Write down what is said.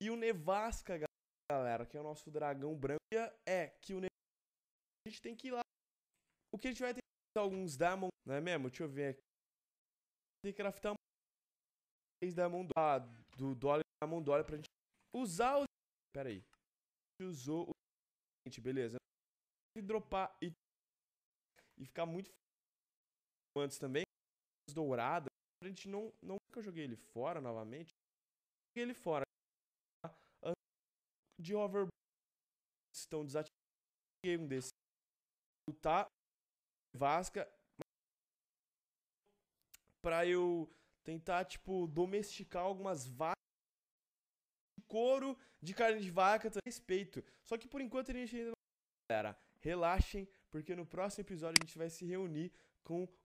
E o Nevasca, galera, que é o nosso dragão branco, é que o Nevasca a gente tem que ir lá. O que a gente vai ter que alguns Damon, não é mesmo? Deixa eu ver aqui. Tem que craftar três Damon ah, do Dolly Damon Dolly pra gente usar os. Pera aí. A gente usou o. Gente, beleza. E dropar e. E ficar muito. Antes também. Dourada. Pra gente não. Não que eu joguei ele fora novamente. Joguei ele fora de hoverboard estão desativados. Um desses lutar Vasca para eu tentar tipo domesticar algumas vacas de couro, de carne de vaca, a respeito. Só que por enquanto a gente ainda não galera, relaxem, porque no próximo episódio a gente vai se reunir com